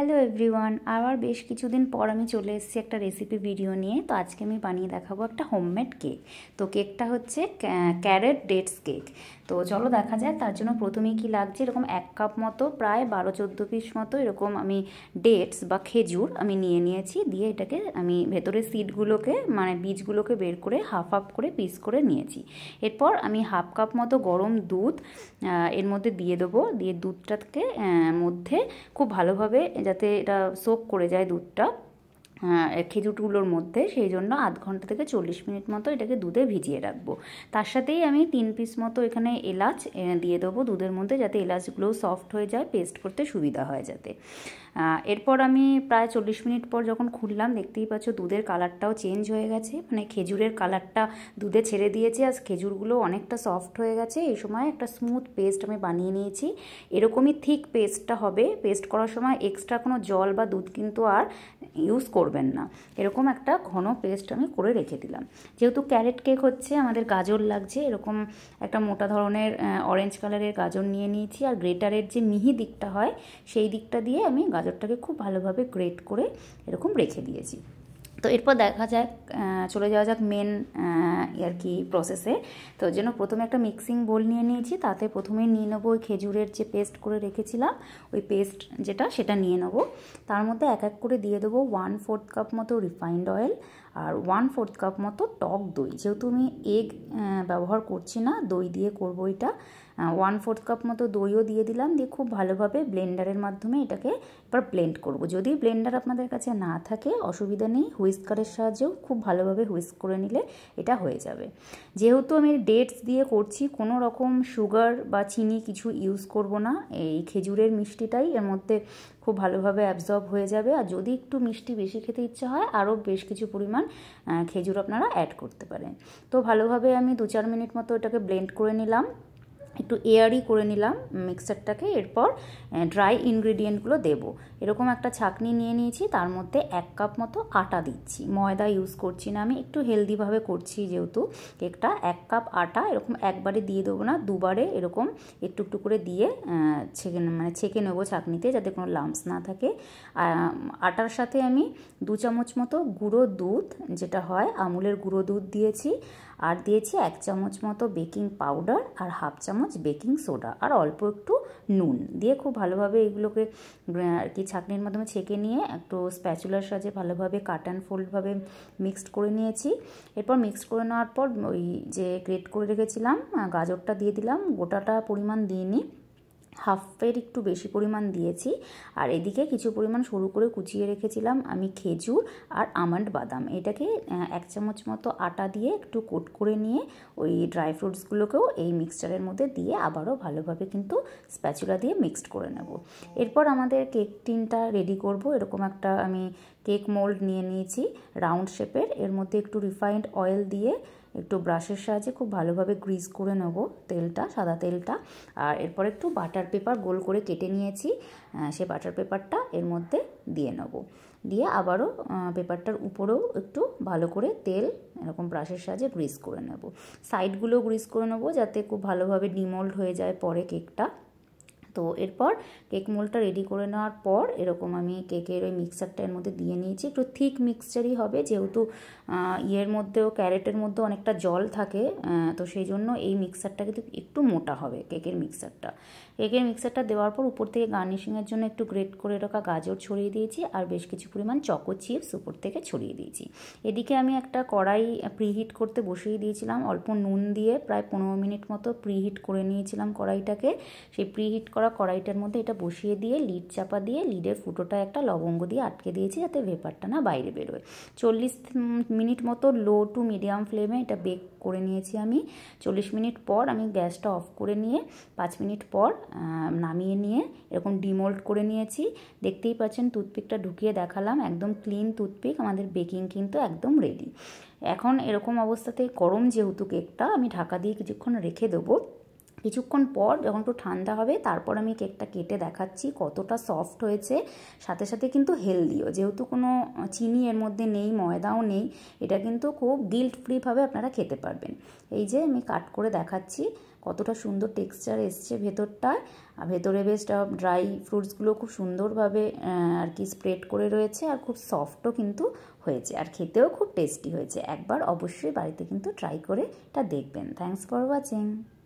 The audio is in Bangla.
হ্যালো এভরিওয়ান আবার বেশ কিছুদিন পর আমি চলে এসেছি একটা রেসিপি ভিডিও নিয়ে তো আজকে আমি বানিয়ে দেখাবো একটা হোমমেড কেক তো কেকটা হচ্ছে ক্যারেট ডেটস কেক তো চলো দেখা যায় তার জন্য প্রথমেই কি লাগছে এরকম এক কাপ মতো প্রায় বারো চোদ্দো পিস মতো এরকম আমি ডেটস বা খেজুর আমি নিয়ে নিয়েছি দিয়ে এটাকে আমি ভেতরে সিডগুলোকে মানে বীজগুলোকে বের করে হাফ হাফ করে পিস করে নিয়েছি এরপর আমি হাফ কাপ মতো গরম দুধ এর মধ্যে দিয়ে দেবো দিয়ে দুধটাকে মধ্যে খুব ভালোভাবে যাতে এটা সোক করে যায় দুধটা খেজুরগুলোর মধ্যে সেই জন্য আধ ঘন্টা থেকে চল্লিশ মিনিট মতো এটাকে দুধে ভিজিয়ে রাখবো তার সাথেই আমি তিন পিস মতো এখানে এলাচ দিয়ে দেবো দুধের মধ্যে যাতে এলাচগুলো সফট হয়ে যায় পেস্ট করতে সুবিধা হয় যাতে এরপর আমি প্রায় চল্লিশ মিনিট পর যখন খুললাম দেখতেই পাচ্ছ দুধের কালারটাও চেঞ্জ হয়ে গেছে মানে খেজুরের কালারটা দুধে ছেড়ে দিয়েছে আর খেজুরগুলো অনেকটা সফট হয়ে গেছে এই সময় একটা স্মুথ পেস্ট আমি বানিয়ে নিয়েছি এরকমই থিক পেস্টটা হবে পেস্ট করার সময় এক্সট্রা কোনো জল বা দুধ কিন্তু আর ইউজ করবেন না এরকম একটা ঘন পেস্ট আমি করে রেখে দিলাম যেহেতু ক্যারেট কেক হচ্ছে আমাদের গাজর লাগছে এরকম একটা মোটা ধরনের অরেঞ্জ কালারের গাজর নিয়ে নিয়েছি আর গ্রেটারের যে মিহি দিকটা হয় সেই দিকটা দিয়ে আমি গাজর গাজরটাকে খুব ভালোভাবে গ্রেট করে এরকম রেখে দিয়েছি তো এরপর দেখা যাক চলে যাওয়া যাক মেন আর কি প্রসেসে তো জন্য প্রথমে একটা মিক্সিং বোল নিয়ে নিয়েছি তাতে প্রথমে নিয়ে নেবো ওই খেজুরের যে পেস্ট করে রেখেছিলাম ওই পেস্ট যেটা সেটা নিয়ে নেব তার মধ্যে এক এক করে দিয়ে দেবো ওয়ান ফোর্থ কাপ মতো রিফাইন্ড অয়েল আর ওয়ান ফোর্থ কাপ মতো টক দই যেহেতু আমি এগ ব্যবহার করছি না দই দিয়ে করবো এটা ওয়ান ফোর্থ কাপ মতো দইও দিয়ে দিলাম দিয়ে খুব ভালোভাবে ব্লেন্ডারের মাধ্যমে এটাকে এবার ব্লেন্ড করব যদি ব্লেন্ডার আপনাদের কাছে না থাকে অসুবিধা নেই হুইস্কারের সাহায্যেও খুব ভালোভাবে হুইস্ক করে নিলে এটা হয়ে যাবে যেহেতু আমি ডেটস দিয়ে করছি কোনো রকম সুগার বা চিনি কিছু ইউজ করব না এই খেজুরের মিষ্টিটাই এর মধ্যে খুব ভালোভাবে অ্যাবজর্ব হয়ে যাবে আর যদি একটু মিষ্টি বেশি খেতে ইচ্ছা হয় আরও বেশ কিছু পরিমাণ খেজুর আপনারা অ্যাড করতে পারেন তো ভালোভাবে আমি দু চার মিনিট মতো এটাকে ব্লেন্ড করে নিলাম একটু এয়ারি করে নিলাম মিক্সারটাকে এরপর ড্রাই ইনগ্রিডিয়েন্টগুলো দেব এরকম একটা ছাকনি নিয়ে নিয়েছি তার মধ্যে এক কাপ মতো আটা দিচ্ছি ময়দা ইউজ করছি না আমি একটু হেলদিভাবে করছি যেহেতু কেকটা এক কাপ আটা এরকম একবারে দিয়ে দেবো না দুবারে এরকম একটু একটু করে দিয়ে ছেঁকে মানে ছেঁকে নেবো ছাকনিতে যাতে কোনো লাম্পস না থাকে আটার সাথে আমি দু চামচ মতো গুঁড়ো দুধ যেটা হয় আমুলের গুঁড়ো দুধ দিয়েছি আর দিয়েছি এক চামচ মতো বেকিং পাউডার আর হাফ চামচ বেকিং সোডা আর অল্প একটু নুন দিয়ে খুব ভালোভাবে এগুলোকে আর কি ছাঁকনির মাধ্যমে ছেঁকে নিয়ে একটু স্প্যাচুলার সাজে ভালোভাবে কাট অ্যান্ড ফোল্ডভাবে মিক্সড করে নিয়েছি এরপর মিক্সড করে নেওয়ার পর ওই যে গ্রেট করে রেখেছিলাম গাজরটা দিয়ে দিলাম গোটাটা পরিমাণ দিয়ে নিই হাফের একটু বেশি পরিমাণ দিয়েছি আর এদিকে কিছু পরিমাণ সরু করে কুচিয়ে রেখেছিলাম আমি খেজুর আর আমন্ড বাদাম এটাকে এক চামচ মতো আটা দিয়ে একটু কোট করে নিয়ে ওই ড্রাই ফ্রুটসগুলোকেও এই মিক্সচারের মধ্যে দিয়ে আবারও ভালোভাবে কিন্তু স্প্যাচুলা দিয়ে মিক্সড করে নেব এরপর আমাদের কেক টিনটা রেডি করব এরকম একটা আমি কেক মোল্ড নিয়ে নিয়েছি রাউন্ড শেপের এর মধ্যে একটু রিফাইন্ড অয়েল দিয়ে একটু ব্রাশের সাহায্যে খুব ভালোভাবে গ্রিজ করে নেব তেলটা সাদা তেলটা আর এরপর একটু বাটার পেপার গোল করে কেটে নিয়েছি সে বাটার পেপারটা এর মধ্যে দিয়ে নেব দিয়ে আবারও পেপারটার উপরেও একটু ভালো করে তেল এরকম ব্রাশের সাহায্যে গ্রিজ করে নেব সাইডগুলো গ্রিজ করে নেব যাতে খুব ভালোভাবে ডিমোল্ড হয়ে যায় পরে কেকটা তো এরপর কেক মোলটা রেডি করে নেওয়ার পর এরকম আমি কেকের ওই মিক্সারটা এর মধ্যে দিয়ে নিয়েছি একটু থিক মিক্সচারই হবে যেহেতু ইয়ের মধ্যেও ক্যারেটের মধ্যে অনেকটা জল থাকে তো সেই জন্য এই মিক্সারটা কিন্তু একটু মোটা হবে কেকের মিক্সারটা কেকের মিক্সারটা দেওয়ার পর উপর থেকে গার্নিশিংয়ের জন্য একটু গ্রেট করে রাখা গাজর ছড়িয়ে দিয়েছি আর বেশ কিছু পরিমাণ চকো চিপস উপর থেকে ছড়িয়ে দিয়েছি এদিকে আমি একটা কড়াই প্রিহিট করতে বসিয়ে দিয়েছিলাম অল্প নুন দিয়ে প্রায় পনেরো মিনিট মতো প্রিহিট করে নিয়েছিলাম কড়াইটাকে সেই প্রিহিট করা করা কড়াইটার মধ্যে এটা বসিয়ে দিয়ে লিড চাপা দিয়ে লিডের ফুটোটা একটা লবঙ্গ দিয়ে আটকে দিয়েছি যাতে ভেপারটা না বাইরে বেরোয় চল্লিশ মিনিট মতো লো টু মিডিয়াম ফ্লেমে এটা বেক করে নিয়েছি আমি চল্লিশ মিনিট পর আমি গ্যাসটা অফ করে নিয়ে পাঁচ মিনিট পর নামিয়ে নিয়ে এরকম ডিমোল্ড করে নিয়েছি দেখতেই পাচ্ছেন টুথপিকটা ঢুকিয়ে দেখালাম একদম ক্লিন টুথপিক আমাদের বেকিং কিন্তু একদম রেডি এখন এরকম অবস্থাতে গরম যেহেতু কেকটা আমি ঢাকা দিয়ে কিছুক্ষণ রেখে দেবো কিছুক্ষণ পর যখন একটু ঠান্ডা হবে তারপর আমি কেকটা কেটে দেখাচ্ছি কতটা সফট হয়েছে সাথে সাথে কিন্তু হেলদিও যেহেতু কোনো চিনি এর মধ্যে নেই ময়দাও নেই এটা কিন্তু খুব গিল্ট ফ্রিভাবে আপনারা খেতে পারবেন এই যে আমি কাট করে দেখাচ্ছি কতটা সুন্দর টেক্সচার এসছে ভেতরটায় আর ভেতরে বেশ ড্রাই ফ্রুটসগুলো খুব সুন্দরভাবে আর কি স্প্রেড করে রয়েছে আর খুব সফটও কিন্তু হয়েছে আর খেতেও খুব টেস্টি হয়েছে একবার অবশ্যই বাড়িতে কিন্তু ট্রাই করে এটা দেখবেন থ্যাংকস ফর ওয়াচিং